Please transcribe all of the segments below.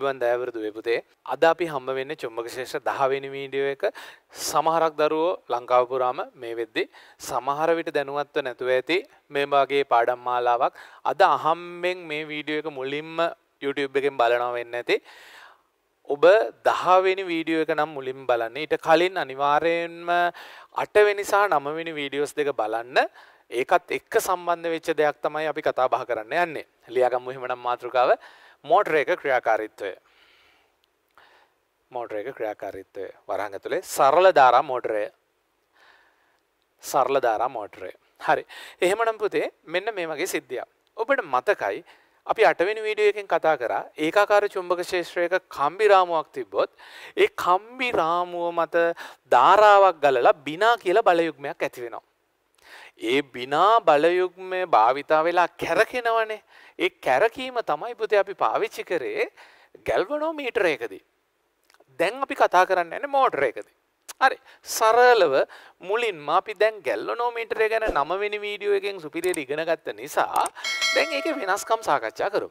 ආයිබන් දෑවරදු වෙපුතේ අද අපි හම්බ වෙන්න චුම්මක ශේෂ දහවෙනි වීඩියෝ එක සමහරක් දරුවෝ ලංකාවපුරාම මේ වෙද්දි සමහර විට දැනුවත්ව නැතුව ඇති මේ වගේ පාඩම් මාලාවක් අද අහම්බෙන් මේ වීඩියෝ එක මුලින්ම YouTube එකෙන් බලනවා වෙන්න ඇති ඔබ දහවෙනි වීඩියෝ එක නම් මුලින් බලන්න ඊට කලින් අනිවාර්යෙන්ම අටවෙනි සහ නමවෙනි වීඩියෝස් දෙක බලන්න ඒකත් එක්ක සම්බන්ධ වෙච්ච දෙයක් තමයි අපි කතා බහ කරන්න යන්නේ ලියාගම් එහෙමනම් මාතෘකාව මෝටර එක ක්‍රියාකාරීත්වය මෝටර එක ක්‍රියාකාරීත්වය වරහන් ඇතුලේ සරල ධාරා මෝටරය සරල ධාරා මෝටරය හරි එහෙමනම් පුතේ මෙන්න මේ වගේ සිද්ධියක් ඔබට මතකයි අපි අටවෙනි වීඩියෝ එකෙන් කතා කරා ඒකාකාර චුම්බක ක්ෂේත්‍රයක කම්බි රාමුවක් තිබ්බොත් ඒ කම්බි රාමුව මත ධාරාවක් ගලලා බිනා කියලා බලයුග්මයක් ඇති වෙනවා ඒ බිනා බලයුග්මය භාවිතා වෙලා කැරකෙනවනේ ඒ කැරකීම තමයි පුති අපි පාවිච්චි කරේ ගැල්වනෝ මීටර එකදී. දැන් අපි කතා කරන්න ඇන මෝටර එකදී. හරි සරලව මුලින්ම අපි දැන් ගැල්ලනෝ මීටර ගැන නමවෙනි වීඩියෝ එකෙන් සුපිරියට ඉගෙනගත්ත නිසා දැන් ඒක වෙනස්කම් සාකච්ඡා කරු.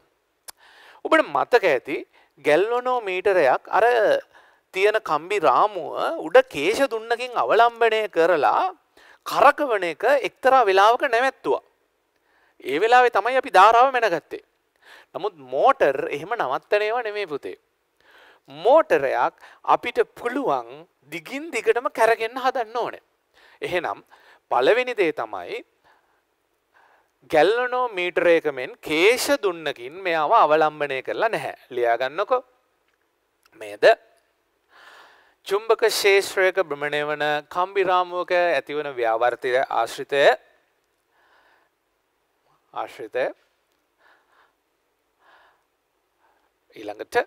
ඔබට මතක ඇති ගැල්ලොනෝ මීටරයක් අර තියෙන කම්බි රාමුව උඩ කේෂ දුන්නකින් අවලම්බනය කරලා කරකවන එක එක්තරා වෙලාවක නැවැත්තුවා. ඒ වෙලාවේ තමයි අපි ධාරාව මැනගත්තේ. නමුත් මෝටර් එහෙම නවත්තනේවා නෙමේ පුතේ. මෝටරයක් අපිට පුළුවන් දිගින් දිගටම කැරගෙන්න හදන්න ඕනේ. එහෙනම් පළවෙනි දේ තමයි ගැල්ලනෝ මීටරයකමෙන් කේෂ දුන්නකින් මෙයාව අවලම්බනය කරලා නැහැ. ලියාගන්නකො. මේද චුම්බක ශේෂත්‍රයක භ්‍රමණය වන කම්බිරාමුවක ඇතිවන ව්‍යාවර්තිය ආශ්‍රිතය ආශ්‍රිතය ඊළඟට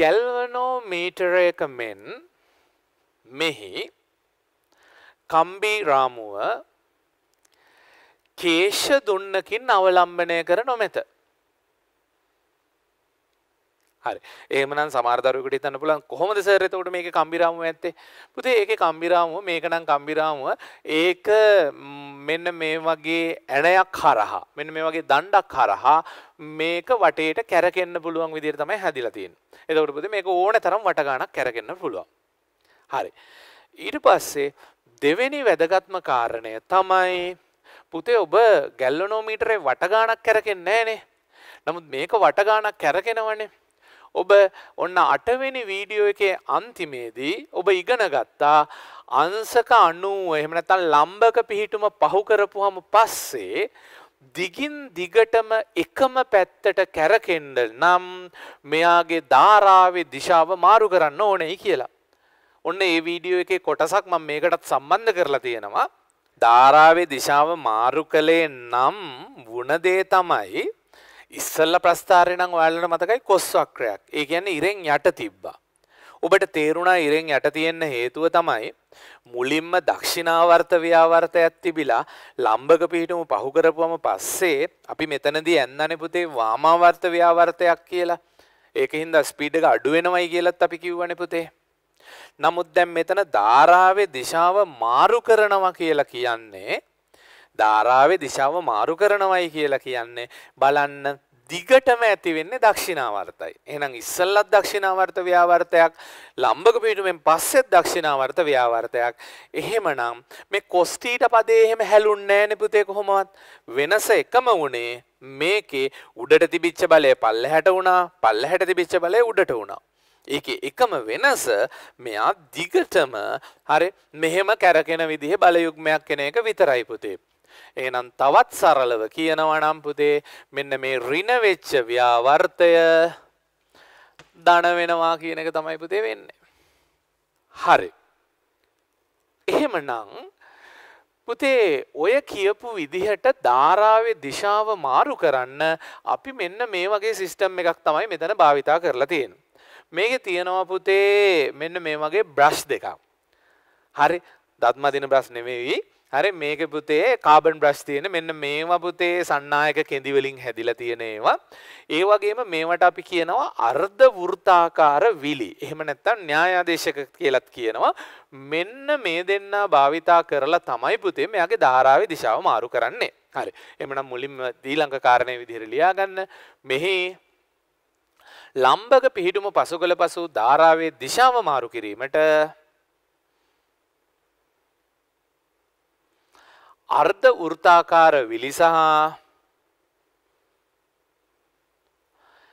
ගැල්වනෝ මීටරයක මෙන් මෙහි කම්බිරාමුව කේෂ දුන්නකින් අවලම්බනය කර නොමැත හරි ඒමනම් සමාර්ධරකට තන්න පුලන් කොහොමද සරතකට මේක කම්බිරාමුව ඇත්තේ පුතේ ඒක කම්බිරාමුව මේකනම් කම්බිරාමුව ඒක මෙන්න මේ වගේ ඇනයක් හරහා මෙන්න මේ වගේ දණ්ඩක් හරහා මේක වටේට කැරකෙන්න්න පුළුවන් විදිර තමයි හැදිලතින් එතකට පුති මේක ඕන තරම් වටගානක් කැරකෙන්න්න පුළුවන් හරි ඊට පස්සේ දෙවෙනි වැදගත්ම කාරණය තමයි පුතේ ඔබ ගැල්ලනෝමීටරේ වටගානක් කැරකෙන් නෑනේ නමුත් මේක වටගානක් කැරකෙනවනේ ඔබ ඔන්න අටවෙනි වීඩියෝ එකේ අන්තිමේදී ඔබ ඉගෙන ගත්තා අංශක 90 එහෙම නැත්නම් ලම්බක පිහිටුම පහු කරපුවම පස්සේ දිගින් දිගටම එකම පැත්තට කැරකෙන්න නම් මෙයාගේ ධාරාවේ දිශාව මාරු කරන්න ඕනේ කියලා. ඔන්න ඒ වීඩියෝ එකේ කොටසක් මම මේකටත් සම්බන්ධ කරලා තියෙනවා. ධාරාවේ දිශාව මාරු කළේ නම් වුණ දේ තමයි ඉස්සල්ල ප්‍රස්ථාරය නම් ඔයාලට මතකයි කොස්වක්‍රයක්. ඒ කියන්නේ ඉරෙන් යට තිබ්බා. ඔබට තේරුණා ඉරෙන් යට තියෙන හේතුව තමයි මුලින්ම දක්ෂිනාවර්ත ව්‍යාවර්තයක් තිබිලා ලම්බක පිහිටම පහු කරපුවම පස්සේ අපි මෙතනදී ඇන්නනේ පුතේ වාමාවර්ත ව්‍යාවර්තයක් කියලා. ඒකින්ද ස්පීඩ් එක අඩු වෙනවයි කියලාත් අපි කිව්වනේ පුතේ. නමුත් දැන් මෙතන ධාරාවේ දිශාව මාරු කරනවා කියලා කියන්නේ ධාරාවේ දිශාව මාරු කරනවයි කියලා කියන්නේ බලන්න දිගටම ඇති වෙන්නේ දක්ෂිනාවර්තයි. එහෙනම් ඉස්සල්ලත් දක්ෂිනාවර්ත ව්‍යාවර්තයක්, ලම්බක පිටුමෙන් පස්සෙත් දක්ෂිනාවර්ත ව්‍යාවර්තයක්. එහෙමනම් මේ cos θ පදේ එහෙම හැලුන්නේ නැහැනේ පුතේ කොහොමවත්. වෙනස එකම උනේ මේකේ උඩට තිබිච්ච බලය පල්ලහැට වුණා, පල්ලහැට තිබිච්ච බලය උඩට වුණා. ඒකේ එකම වෙනස මෙයා දිගටම හරි මෙහෙම කැරකෙන විදිහේ බලයුග්මයක් කෙන එක විතරයි පුතේ. එහෙනම් තවත් සරලව කියනවා නම් පුතේ මෙන්න මේ ඍණ වෙච්ච ව්‍යාවර්තය ධන වෙනවා කියන එක තමයි පුතේ වෙන්නේ. හරි. එහෙමනම් පුතේ ඔය කියපු විදිහට ධාරාවේ දිශාව මාරු කරන්න අපි මෙන්න මේ වගේ සිස්ටම් එකක් තමයි මෙතන භාවිතා කරලා තියෙන්නේ. මේකේ තියෙනවා පුතේ මෙන්න මේ වගේ බ්‍රෂ් දෙකක්. හරි දත්මදින බ්‍රෂ් නෙමෙයි හරි මේක පුතේ කාබන් බ්‍රෂ් තියෙන මෙන්න මේවා පුතේ සන්නායක කෙඳි වලින් හැදිලා තියෙන ඒවා. ඒ වගේම මේවට අපි කියනවා අර්ධ වෘත්තාකාර විලි. එහෙම නැත්නම් න්‍යායාදේශක කියලාත් කියනවා. මෙන්න මේ දෙන්නා භාවිතා කරලා තමයි පුතේ මෙයාගේ ධාරාවේ දිශාව මාරු කරන්නේ. හරි. එhmenan මුලින්ම ඊළඟ කාරණේ විදිහට ලියා ගන්න. මෙහි ලම්බක පිහිටුම පසුගල පසු ධාරාවේ දිශාව මාරු කිරීමට අර්ධ වෘතාකාර විලි සහ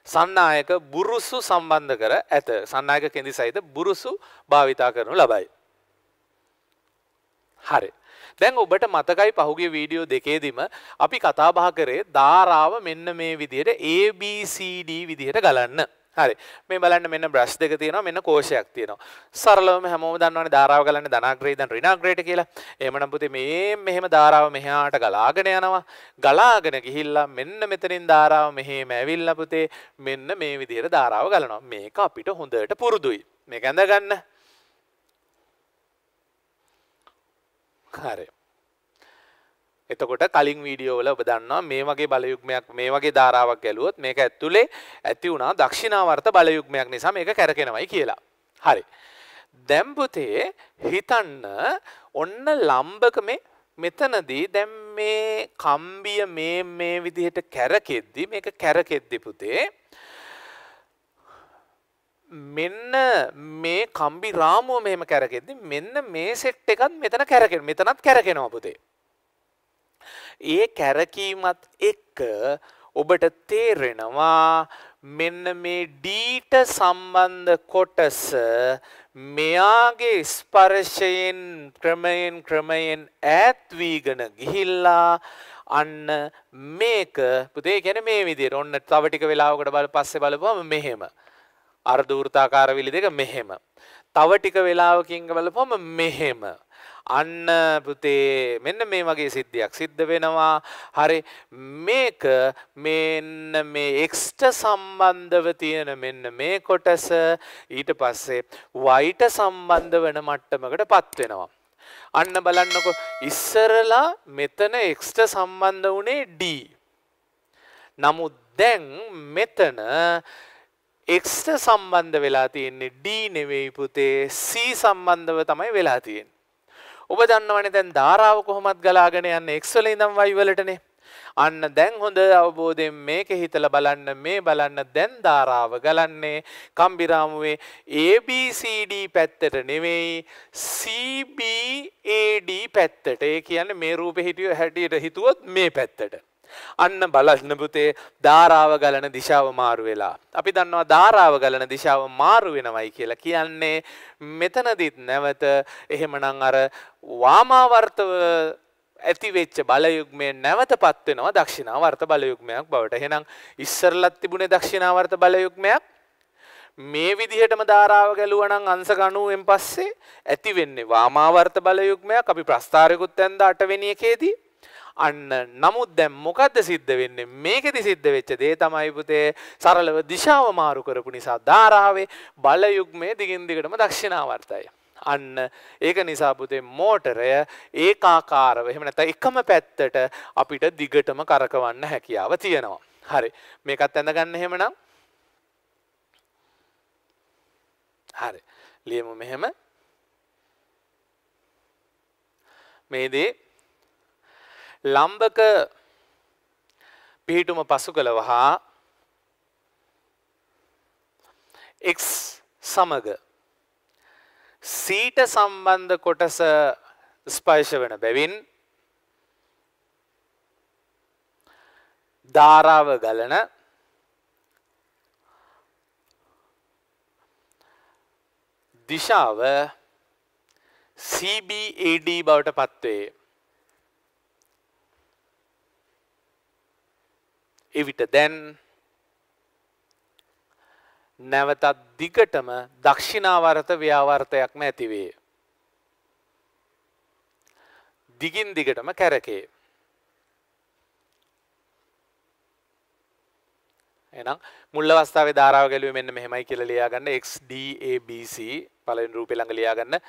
සන්නායක බුරුසු සම්බන්ධ කර ඇත සන්නායක කෙඳි සහිත බුරුසු භාවිතා කරනු ලබයි. හරි. දැන් ඔබට මතකයි පහුගේ වීඩියෝ දෙකේදීම අපි කතාබහ කරේ ධාරාව මෙන්න මේ විදියට ABCD විදිහට ගලන්න. හරි මේ බලන්න මෙන්න බ්‍රශ් දෙක තියෙනවා මෙන්න කෝෂයක් තියෙනවා සරලවම හැමෝම දන්නවනේ ධාරාව ගලන්නේ ධනාග්‍රේ ඉඳන් ඍණාග්‍රේට කියලා එහෙමනම් පුතේ මේ මෙහෙම ධාරාව මෙහාට ගලාගෙන යනවා ගලාගෙන ගිහිල්ලා මෙන්න මෙතනින් ධාරාව මෙහෙම ඇවිල්ලා පුතේ මෙන්න මේ විදිහට ධාරාව ගලනවා මේක අපිට හොඳට පුරුදුයි මේක ඇඳ ගන්න හරි එතකොට කලින් වීඩියෝවල ඔබ දන්නවා මේ වගේ බලයුග්මයක් මේ වගේ ධාරාවක් ඇලුවොත් මේක ඇතුලේ ඇති වුණා දක්ෂිනාවර්ත බලයුග්මයක් නිසා මේක කැරකෙනවයි කියලා. හරි. දැම්පුතේ හිතන්න ඔන්න ලම්බක මේ මෙතනදී දැම් මේ කම්බිය මේ මේ විදිහට කැරකෙද්දි මේක කැරකෙද්දි පුතේ මෙන්න මේ කම්බි රාමුව මෙහෙම කැරකෙද්දි මෙන්න මේ සෙට් එකත් මෙතන කැරකෙන මෙතනත් කැරකෙනවා පුතේ ඒ කැරකීමත් එක්ක ඔබට තේරෙනවා මෙන්න මේ ඩීට සම්බන්ධ කොටස මෙයාගේ ස්පර්ශයෙන් ක්‍රමයෙන් ක්‍රමයෙන් ඈත්වීගෙන ගිහිල්ලා අන්න මේක පුතේ ගැන මේ විදියට ඔන්න තව ටික වෙලාවකට බල පස්සේ බලපුවම මෙහෙම අර්ධ වෘත්තාකාර විලි දෙක මෙහෙම තව ටික වෙලාවකින් බලපුවම මෙහෙම අන්න පුතේ මෙන්න මේ වගේ සිද්ධියක් සිද්ධ වෙනවා හරි මේක මෙන්න මේ එක්ස්ට සම්බන්ධව තියෙන මෙන්න මේ කොටස ඊට පස්සේ වයිට සම්බන්ධ වෙන මට්ටමකට පත් වෙනවා අන්න බලන්නකො ඉස්සරලා මෙතන එක්ස්ට සම්බන්ධ වනේ D නමුත් දැන් මෙතන එක්ස්ට සම්බන්ධ වෙලා තියෙන්නේ D නෙවෙයි පුතේ C සම්බන්ධව තමයි වෙලා තියෙන්නේ ඔබ දන්නවනේ දැන් ධාරාව කොහොමත් ගලාගෙන යන්නේ x වල ඉඳන් y වලටනේ. අන්න දැන් හොඳ අවබෝධයෙන් මේක හිතලා බලන්න මේ බලන්න දැන් ධාරාව ගලන්නේ කම්බිරාමුවේ ABCD පැත්තට නෙවෙයි CBAD පැත්තට. ඒ කියන්නේ මේ රූපේ හිටිය හැටියට හිතුවොත් මේ පැත්තට. අන්න බලන්න පුතේ ධාරාව ගලන දිශාව මාරු වෙලා. අපි දන්නවා ධාරාව ගලන දිශාව මාරු වෙනවයි කියලා කියන්නේ මෙතනදිත් නැවත එහෙමනම් අර වාමාවර්තව ඇතිවෙච්ච බලයුග්මය නැවතපත් වෙනවා දක්ෂිනාවර්ත බලයුග්මයක් බවට. එහෙනම් ඉස්සරලත් තිබුණේ දක්ෂිනාවර්ත බලයුග්මයක්. මේ විදිහටම ධාරාව ගැලුවනම් අංශ 90න් පස්සේ ඇති වෙන්නේ වාමාවර්ත බලයුග්මයක් අපි ප්‍රස්ථාරයකුත් ඇඳ 8 වෙනි එකේදී අන්න නමුත් දැන් මොකද්ද සිද්ධ වෙන්නේ? මේකෙදි සිද්ධ වෙච්ච දේ තමයි පුතේ සරලව දිශාව මාරු කරපු නිසා ධාරාවේ බල යුග්මයේ දිගින් දිගටම දක්ෂිනාවර්තයි. අන්න ඒක නිසා පුතේ මෝටරය ඒකාකාරව එහෙම නැත්නම් එකම පැත්තට අපිට දිගටම කරකවන්න හැකියාව තියෙනවා. හරි. මේකත් ඇඳගන්න එහෙමනම් හරි ලියමු මෙහෙම මේ දේ ලම්බක පිහිටුම පසු කළ වහා එක් සමග සීට සම්බන්ධ කොටස ස්පර්ශ වන බැවින් ධාරාව ගලන දිශාව CBAD බවට පත්වේ. එවිට දැන් නැවතත් දිගටම දක්ෂිනාවරත ව්‍යාවර්තයක්ම ඇතිවේ. දිගින් දිගටම කැරකේ. එනම් මුල් අවස්ථාවේ ධාරාව ගැලුවේ මෙන්න මෙහෙමයි කියලා ලියාගන්න XDABC පළවෙනි රූපේ ළඟ ලියාගන්න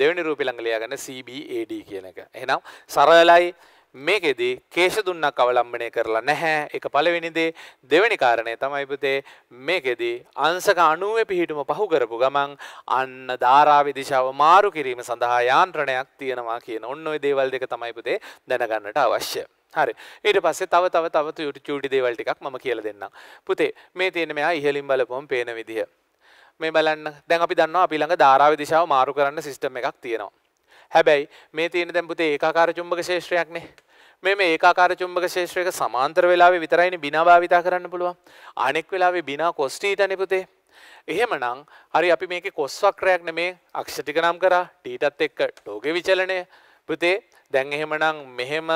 දෙවෙනි රූපේ ළඟ ලියාගන්න CBAD කියන එක. එහෙනම් සරලයි මේකෙදී කේශ දුන්නක් අවලම්බනය කරලා නැහැ එක පළවෙනිදේ දෙවැනි කාරණය තමයිපතේ මේකෙදී අංසක අනුව පිහිටුම පහු කරපු ගමන් අන්න ධාරාවි දිශාව මාරු කිරීම සඳහා යාන්ත්‍රණයක් තියෙනවා කියන ඔන්න ඔය දේවල් දෙක තමයිපතේ දැනගන්නට අවශ්‍ය. හරි ඊට පස්සේ තව තව තව යුට චූටි දේවල් ටිකක් මම කියලා දෙන්නම්. පුතේ මේ තියෙන මෙයා ඉහලින් බලපොම් පේන විදිහ. මේ බලන්න දැන් අපි දන්නවා අපි ළඟ ධාරාවි දිශාව මාරු කරන්න සිස්ටම් එකක් තියෙනවා. හැබැයි මේ තියෙන දැන් පුතේ ඒකාකාර චුම්බක ශේෂ්ත්‍රයක්නේ. මේ මේ ඒකාකාර චුම්බක ශේෂ්ත්‍රයක සමාන්තර වෙලාවේ විතරයිනේ බිනා භාවිතා කරන්න පුළුවන්. අනෙක් වෙලාවේ බිනා කොස්ටීටනේ පුතේ. එහෙමනම් හරි අපි මේකේ කොස් වක්‍රයක් නෙමේ අක්ෂ ටික නම් කරා ටීටත් එක්ක ටෝගේ විචලනය පුතේ දැන් එහෙමනම් මෙහෙම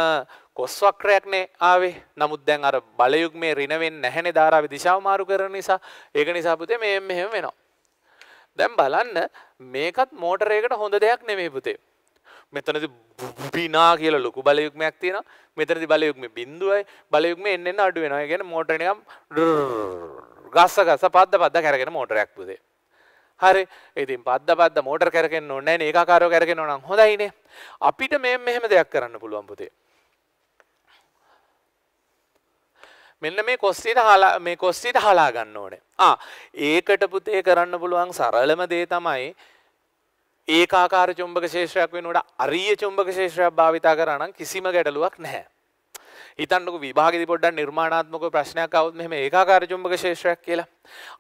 කොස් වක්‍රයක්නේ ආවේ. නමුත් දැන් අර බලයුග්මේ ඍණ වෙන්නේ නැහැනේ ධාරාවේ දිශාව මාරු කරන නිසා. ඒක නිසා පුතේ මේ මෙහෙම වෙනවා. දැන් බලන්න මේකත් මෝටරයකට හොඳ දෙයක් නෙමෙයි පුතේ. මෙතනද බිනා කියල ලොකු බලයුක්මයක් තියෙන මෙතනති බලයුක්ම බින්දුවයි බලයුක්ම එන්න අඩු වෙනවා ගැන මෝටරනම් ගස්ස ගස පද්ද පද්ද කැරගෙන මෝටරයක් පුදේ හරි ඉතින් පද්ද පද්ද මෝටර් කරකෙන් ඕන්න ඒකාකාරෝ කරගෙන නම් හොඳයිනේ අපිට මෙ මෙහෙම දෙයක් කරන්න පුළුවන් පුතේ මෙන්න මේ කොස්සිට හලා මේ කොස්සිට හලා ගන්න ඕනේ ආ ඒකට පුතේ කරන්න පුළුවන් සරලම දේ තමයි ඒකාකාර චුම්බක ශේෂ්‍රයක් වෙනකොට අරිය චුම්බක ශේෂ්‍රයක් භාවිතා කරා නම් කිසිම ගැටලුවක් නැහැ. හිතන්නකෝ විභාගෙදි පොඩ්ඩක් නිර්මාණාත්මක ප්‍රශ්නයක් આવුත් මෙහෙම ඒකාකාර චුම්බක ශේෂ්‍රයක් කියලා.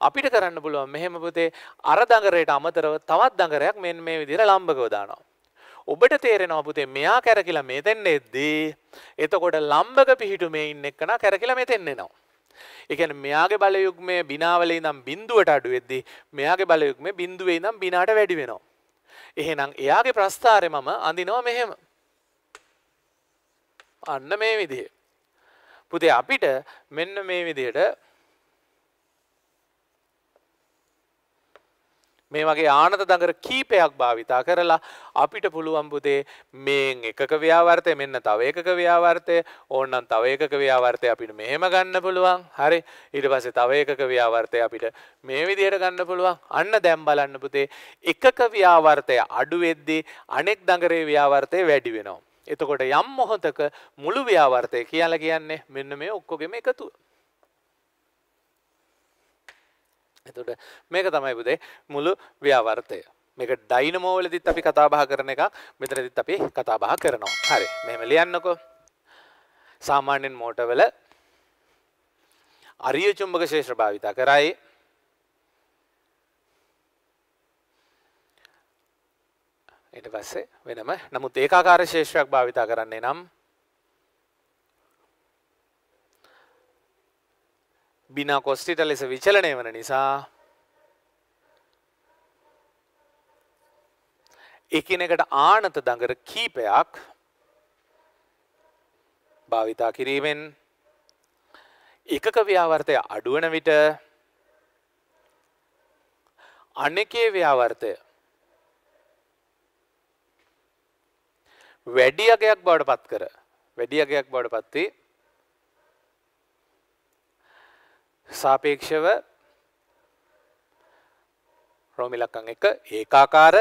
අපිට කරන්න පුළුවන් මෙහෙම පුතේ අර දඟරේට අමතරව තවත් දඟරයක් මෙන්න මේ විදිහට ලම්බකව දානවා. ඔබට තේරෙනවා පුතේ මෙයා කැරකිලා මෙතෙන් එද්දී එතකොට ලම්බක පිහිටුමේ ඉන්න එක්කනා කැරකිලා මෙතෙන් එනවා. එකන මෙයාගේ බලයුක්මේ බිනාවලේ නම් බින්දුවට අඩුවෙද්දී මෙයාගේ බලයුක්මේ බින්දුවේ නම් බිනාට වැඩි වෙනවා. එහෙනම් එයාගේ ප්‍රස්ථාරය මම අඳිනවා මෙහෙම. අන්න මේ විදිහ. පුතේ අපිට මෙන්න මේ විදිහට මේ වගේ ආනත දඟර කීපයක් භාවිතා කරලා අපිට පුළුවම්බුදේ මේ එකක ව්‍යාවර්තය මෙන්න තව එකක ව්‍යාවර්තය ඕන්නන් තව එකක ව්‍යාවර්තය අපිට මෙහෙම ගන්න පුළුවන් හරි ඉට පසේ තව එකක ව්‍යාවර්තය අපිට මේ විදියට ගන්න පුළුවන් අන්න දැම් බලන්න පුතේ එකක ව්‍යාවර්තය අඩුවෙද්දී අනෙක් දඟරේ ව්‍යාවර්තය වැඩි වෙනවා. එතකොට යම් මොහොතක මුළු ව්‍යාවර්තය කියලා කියන්නේ මෙන්න මේ ඔක්කොගෙම එකතුව. එතුට මේක තමයි පුදේ මුළු ව්‍යාවර්තය මේක ඩයිනමෝවලදිත් අපි කතාබහ කරන එක මෙතරදිත් අපි කතාබහ කරනවා හරි මෙම ලියන්නකෝ සාමාන්‍යෙන් මෝටවල අරිය චුම්භක ශේෂ්‍ර භාවිතා කරයි එට පස්සේ වෙනම නමුත් ඒකාකාර ශේෂ්‍රයක් භාවිතා කරන්නේ නම් බිනා කොස්ටිට ලෙස විචලනය වන නිසා එකිනෙකට ආනත දඟර කීපයක් භාවිතා කිරීමෙන් එකක ව්‍යාවර්තය අඩුවන විට අනෙකේ ව්‍යාවර්තය වැඩි අගයක් බවට පත් කර වැඩි අගයක් බවට පත්වේ සාපේක්ෂව රෝමිලක්කං එක ඒකාකාර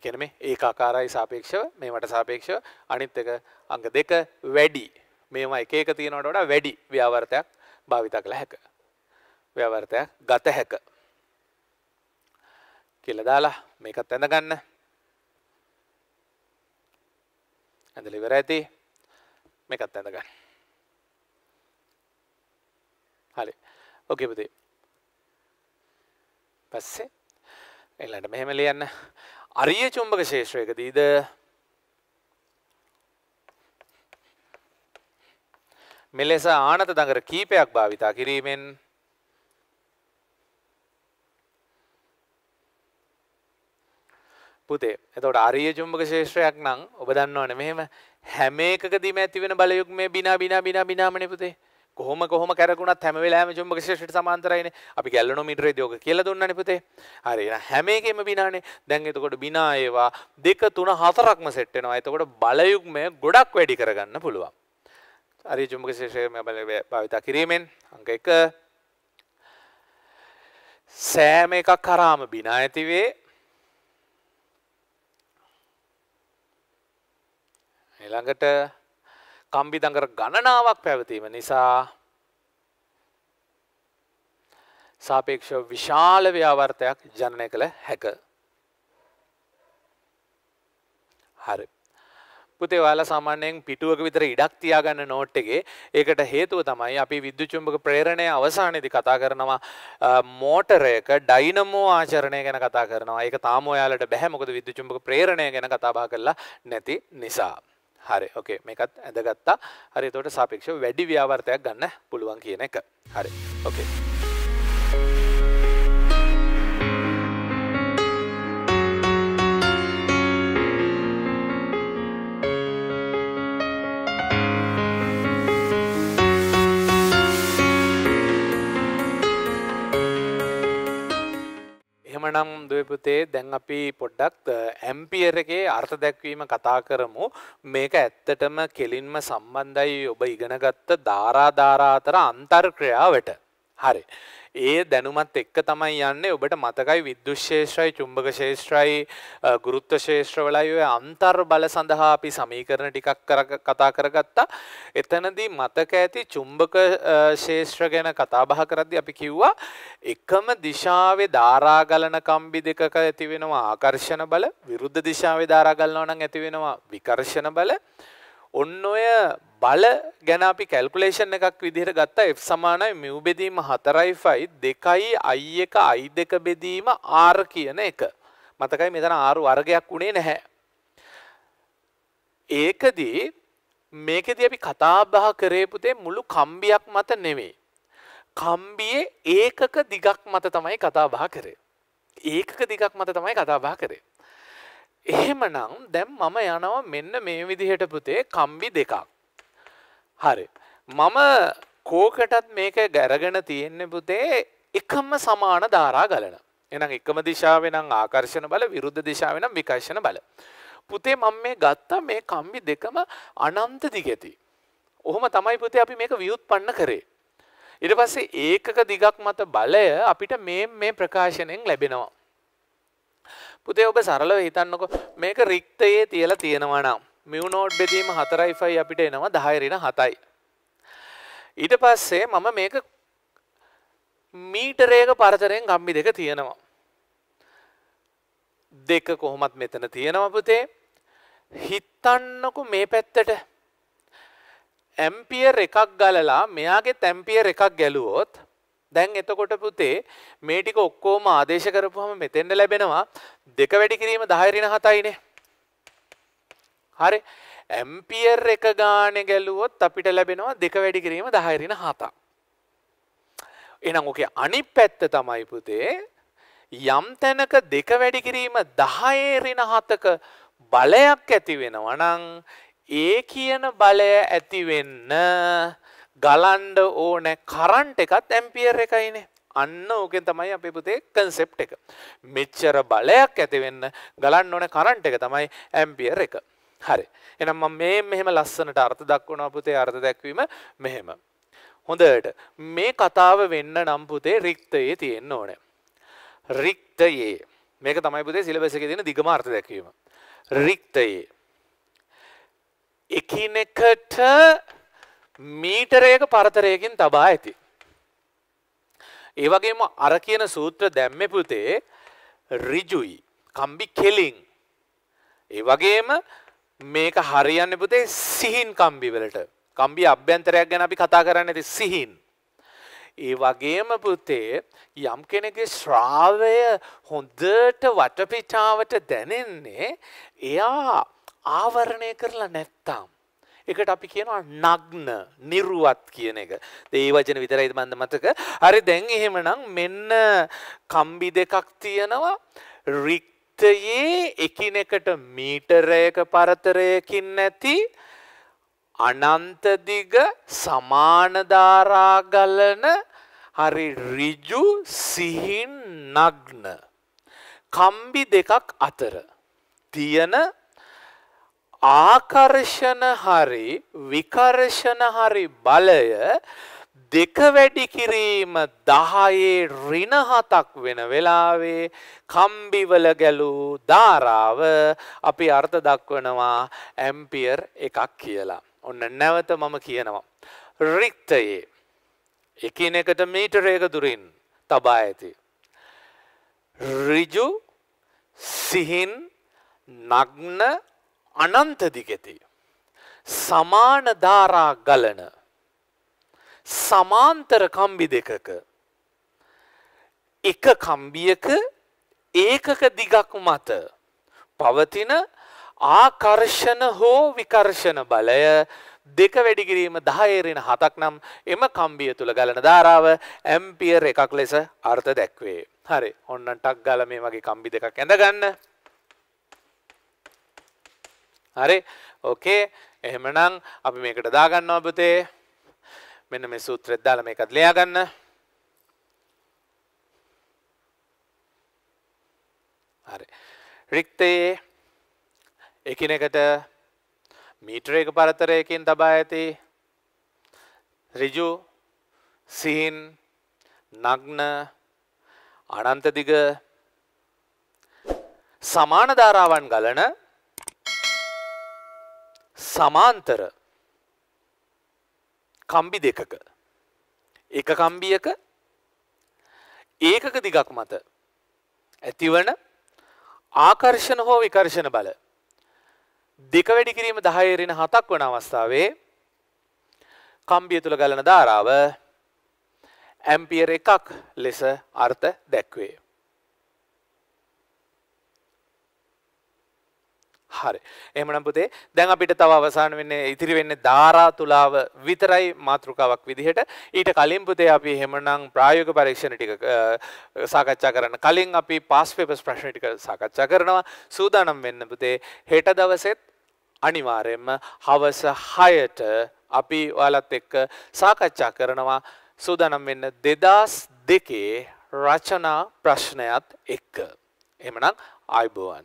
එකන මේ ඒකාකාරයි සාපේක්ෂව මේමට සාපේක්ෂව අනිත් එක අංග දෙක වැඩි මේම එක එක තියෙනවට වඩා වැඩි ව්‍යවර්තයක් භාවිත කළ හැක ව්‍යවර්තයක් ගත හැක කියල දාලා මේකත් ඇඳගන්න ඇඳලිවර ඇති මේකත් ඇඳගන්න ඕකෙපදේ පස්සේ එල්ලට මෙහෙම ලියන්න අරිය චුම්භක ශේෂ්‍රයකදීද මෙලෙස ආනත දඟර කීපයක් භාවිතා කිරීමෙන් පුතේ එතකොට අරිය චුම්භක ශේෂ්‍රයක් නම් ඔබ දන්නවනේ මෙහෙම හැම එකකදීම ඇතිවෙන බලයුක් මේ බිනා බිනා බිනා බිනාමනේ පුතේ කොහොම කොහොම කැරගුණත් හැම වෙලාම චුම්බක ශේෂයට සමාන්තරයිනේ අපි ගැල්ලනොමීටරේ යෝග කියලා දුන්නනේ පුතේ. හරි එහෙනම් හැම එකෙම බිනානේ. දැන් එතකොට බිනා ඒවා 2 3 4ක්ම සෙට් වෙනවා. එතකොට බලයුග්මය ගොඩක් වැඩි කරගන්න පුළුවන්. හරි චුම්බක ශේෂය බල භාවිත කිරීමෙන් අංක 1 සෑම එකක් කරාම බිනා ඇතිවේ. ඊළඟට කම්බිදඟර ගණනාවක් පැවතීම නිසා සාපේක්ෂව විශාල ව්‍යාවර්තයක් ජනනය කළ හැක. හරි. පුතේ ඔයාලා සාමාන්‍යයෙන් පිටුවක විතර ඉඩක් තියාගන්න නෝට් එකේ ඒකට හේතුව තමයි අපි විද්‍යුචුම්බක ප්‍රේරණය අවසානයේදී කතා කරනවා මෝටරයක ඩයිනමෝ ආචරණය ගැන කතා කරනවා. ඒක තාම ඔයාලට බැහැ මොකද විද්‍යුචුම්බක ප්‍රේරණය ගැන කතා බහ කරලා නැති නිසා. හරි ඕකේ මේකත් ඇඳගත්තා හරි තොට සාපේක්ෂ වැඩි ව්‍යාවර්තයක් ගන්න පුළුවන් කියන එක හරි ඕකේ එහෙමනම් දපුතේ දැන් අපි පොඩ්ඩක් ඇම්පියර එකේ අර්ථ දැක්වීම කතා කරමු මේක ඇත්තටම කෙලින්ම සම්බන්ධයි ඔබ ඉගෙනගත්ත ධාරාධාරාතර අන්තර්ක්‍රියාවට හරි. ඒ දැනුමත් එක්ක තමයි යන්නේ ඔබට මතකයි විද්‍යුත් ශේෂ්ත්‍රයි චුම්බක ශේෂ්ත්‍රයි ගුරුත්ව ශේෂ්ත්‍රවලයි ඔය අන්තර් බල සඳහා අපි සමීකරණ ටිකක් කතා කරගත්තා. එතනදී මතක ඇති චුම්බක ශේෂ්ත්‍ර ගැන කතා බහ කරද්දී අපි කිව්වා එකම දිශාවේ ධාරා ගලන කම්බි දෙකක ඇති වෙනවා ආකර්ෂණ බල, විරුද්ධ දිශාවේ ධාරා ගලනවා නම් ඇති වෙනවා විකර්ෂණ බල. ඔන්න ඔය බල ගැන අපි කැල්කුලේෂන් එකක් විදිහට ගත්තා F සමානයි mu බෙදීම 4යි 2යි i එක i දෙක බෙදීම r කියන එක. මතකයි මෙතන r වර්ගයක් උනේ නැහැ. ඒකදී මේකෙදී අපි කතා බහ කරේ පුතේ මුළු කම්බියක් මත නෙවෙයි. කම්බියේ ඒකක දිගක් මත තමයි කතා බහ කරේ. ඒකක දිගක් මත තමයි කතා බහ කරේ. එහෙමනම් දැන් මම යනවා මෙන්න මේ විදිහට පුතේ කම්බි දෙකක්. හරි. මම කෝකටත් මේක ගැරගෙන තියෙන්න පුතේ එකම සමාන ධාරා ගලන. එනම් එකම දිශාවේ නම් ආකර්ෂණ බල විරුද්ධ දිශාවේ නම් විකර්ෂණ බල. පුතේ මම මේ ගත්තා මේ කම්බි දෙකම අනන්ත දිගති. ඔහොම තමයි පුතේ අපි මේක ව්‍යුත්පන්න කරේ. ඊට පස්සේ ඒකක දිගක් මත බලය අපිට මේ මේ ප්‍රකාශනයෙන් ලැබෙනවා. පුතේ ඔබ සරලව හිතන්නකෝ මේක රික්තයේ තියලා තියෙනවා නම් මියුනෝඩ් බෙදීම හතරයිෆයි අපිට එනවා දහයරෙන හතයි. ඊට පස්සේ මම මේක මීටරේක පරතරයෙන් ගම්බි දෙක තියෙනවා. දෙක කොහොමත් මෙතන තියෙනවපුතේ හිත්තන්නකු මේ පැත්තට ඇම්පියර් එකක් ගලලා මෙයාගේ තැම්පියර් එකක් ගැලුවොත් දැන් එතකොට පුතේ මේටික ඔක්කෝම ආදේශ කරපුහම මෙතෙන්ට ලැබෙනවා දෙක වැඩි කිරීම දහයරින හතයිනේ හරි ඇම්පියර් එක ගාන ගැලුවොත් අපිට ලැබෙනවා දෙක වැඩි කිරීම දහයරින හතා. එනම් ඕකේ අනි පැත්ත තමයි පුතේ යම් තැනක දෙක වැඩි කිරීම දහයේරින හතක බලයක් ඇති වෙනවනං ඒ කියන බලය ඇතිවෙන්න ගලන්ඩ ඕන කරන්ට් එකත් ඇම්පියර් එකයිනේ අන්න ඕකෙන් තමයි අපි පුතේ කන්සෙප් එක. මෙච්චර බලයක් ඇතිවෙන්න ගලන්න ඕන කරන්ට් එක තමයි ඇම්පියර් එක. හරි එනම් මම මේ මෙහෙම ලස්සනට අර්ථ දක්වනවා පුතේ අර්ථ දැක්වීම මෙහෙම හොඳට මේ කතාව වෙන්න නම් පුතේ රික්තයේ තියෙන්න ඕනේ රික්තයේ මේක තමයි පුතේ සිලබස් එකේ තියෙන දිගම අර්ථ දැක්වීම රික්තයේ එකිනෙකට මීටරයක පරතරයකින් තබා ඇති ඒ වගේම අර කියන සූත්‍ර දැම්මේ පුතේ ඍජුයි කම්බි කෙලින් ඒ වගේම මේක හරියන්න පුතේ සිහින් කම්බිවලට කම්බි අභ්‍යන්තරයක් ගැන අපි කතා කරන්න ඇති සිහින්. ඒ වගේම පුතේ යම් කෙනෙගේ ශ්‍රාවය හොඳට වටපිටාවට දැනෙන්නේ එයා ආවරණය කරලා නැත්තම්. එකට අපි කියනවා නග්න නිරුවත් කියන එක. ඒ වචන විතරයි මන්ද මතක. හරි දැන් එහෙමනම් මෙන්න කම්බි දෙකක් තියෙනවා රික් වෘත්තයේ එකිනෙකට මීටරයක පරතරයකින් නැති අනන්ත දිග සමාන ධාරා ගලන හරි ඍජු සිහින් නග්න කම්බි දෙකක් අතර තියෙන ආකර්ෂණ හරි විකර්ෂණ හරි බලය දෙක වැඩි කිරීම දහයේ රිණහතක් වෙන වෙලාවේ කම්බිවල ගැලූ ධාරාව අපි අර්ථ දක්වනවා ඇම්පියර් එකක් කියලා. ඔන්න නැවත මම කියනවා. රික්තයේ එකින් එකට මීටරයක දුරින් තබා ඇති. ඍජු සිහින් නග්න අනන්ත දිගෙති. සමාන ධාරා ගලන සමාන්තර කම්බි දෙකක එක කම්බියක ඒකක දිගක් මත පවතින ආකර්ෂණ හෝ විකර්ෂණ බලය දෙක වැඩි කිරීම 10 ඍණ 7ක් නම් එම කම්බිය තුල ගලන ධාරාව ඇම්පියර් එකක් ලෙස අර්ථ දැක්වේ. හරි. ඔන්න ටක් ගාලා මේ වගේ කම්බි දෙකක් ඇඳ ගන්න. හරි. ඕකේ. එහෙමනම් අපි මේකට දාගන්නවා පුතේ. මෙන්න මේ සූත්‍රෙත් දාලා මේකත් ලියා ගන්න. හරි. රික්තයේ එකිනෙකට මීටරයක පරතරයකින් තබා ඇති ඍජු සිහින් නග්න අනන්ත දිග සමාන ධාරාවන් ගලන සමාන්තර කම්බි දෙකක. එක කම්බියක ඒකක දිගක් මත ඇතිවන ආකර්ෂණ හෝ විකර්ෂණ බල දෙක වැඩි කිරීම දහයරෙන හතක් වන අවස්ථාවේ කම්බිය තුළ ගලන ධාරාව ඇම්පියර එකක් ලෙස අර්ථ දැක්වේ. හරි. එහෙමනම් පුතේ දැන් අපිට තව අවසාන වෙන්නේ ඉතිරි වෙන්නේ ධාරා තුලාව විතරයි මාතෘකාවක් විදිහට. ඊට කලින් පුතේ අපි එහෙමනම් ප්‍රායෝගික පරීක්ෂණ ටික සාකච්ඡා කරන්න. කලින් අපි පාස් පේපර්ස් ප්‍රශ්න ටික සාකච්ඡා කරනවා. සූදානම් වෙන්න පුතේ හෙට දවසෙත් අනිවාර්යයෙන්ම හවස 6ට අපි ඔයාලත් එක්ක සාකච්ඡා කරනවා. සූදානම් වෙන්න 2002 රචනා ප්‍රශ්නයත් එක්ක. එහෙමනම් ආයිබෝවන්.